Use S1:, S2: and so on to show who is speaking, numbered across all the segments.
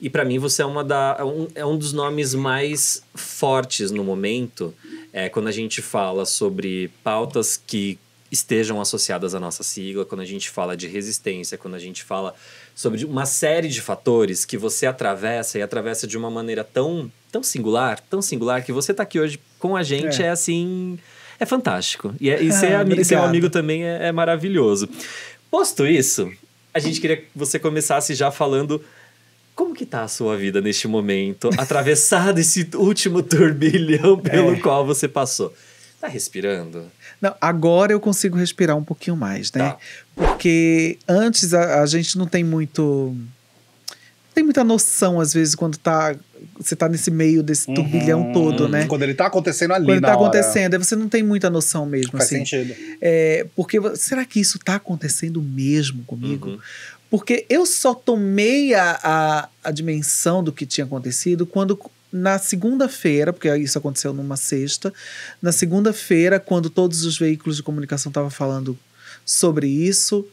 S1: E para mim você é uma da é um, é um dos nomes mais fortes no momento, é quando a gente fala sobre pautas que estejam associadas à nossa sigla, quando a gente fala de resistência, quando a gente fala sobre uma série de fatores que você atravessa e atravessa de uma maneira tão tão singular, tão singular que você está aqui hoje com a gente é, é assim, é fantástico. E, é, e ser, ah, ser um amigo também é, é maravilhoso. Posto isso, a gente queria que você começasse já falando como que tá a sua vida neste momento, atravessado esse último turbilhão pelo é. qual você passou? Tá respirando?
S2: Não, agora eu consigo respirar um pouquinho mais, né? Tá. Porque antes a, a, gente não tem muito. Não tem muita noção, às vezes, quando tá. Você tá nesse meio desse uhum, turbilhão todo, né? Quando ele tá acontecendo ali, Quando ele tá hora. acontecendo, você não tem muita noção mesmo. Faz assim. sentido. É, porque será que isso tá acontecendo mesmo comigo? Uhum. Porque eu só tomei a, a, a dimensão do que tinha acontecido quando na segunda-feira, porque isso aconteceu numa sexta, na segunda-feira, quando todos os veículos de comunicação estavam falando sobre isso,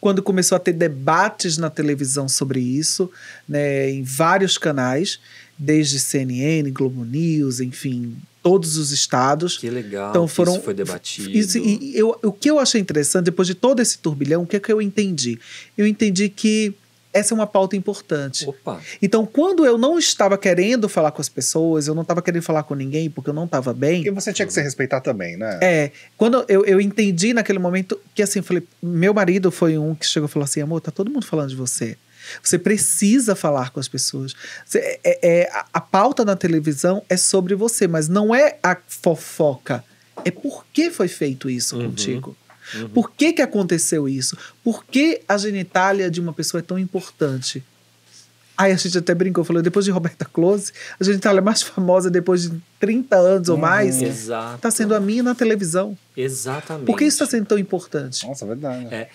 S2: quando começou a ter debates na televisão sobre isso, né, em vários canais, desde CNN, Globo News, enfim, todos os estados. Que legal. Então foram isso foi debatido. Isso, e eu, o que eu achei interessante depois de todo esse turbilhão, o que é que eu entendi? Eu entendi que essa é uma pauta importante. Opa. Então, quando eu não estava querendo falar com as pessoas, eu não estava querendo falar com ninguém porque eu não estava bem. E você tinha que se respeitar também, né? É. Quando eu, eu entendi naquele momento que, assim, falei: meu marido foi um que chegou e falou assim: amor, tá todo mundo falando de você. Você precisa falar com as pessoas. Você, é, é, é a, a pauta na televisão é sobre você, mas não é a fofoca. É por que foi feito isso uhum. contigo. Uhum. Por que, que aconteceu isso? Por que a genitália de uma pessoa é tão importante? Aí a gente até brincou, falou, depois de Roberta Close, a genitália mais famosa depois de 30 anos ou uhum. mais,
S1: está
S2: sendo a minha na televisão.
S1: Exatamente. Por que
S2: isso está sendo tão importante? Nossa, é verdade.
S1: É.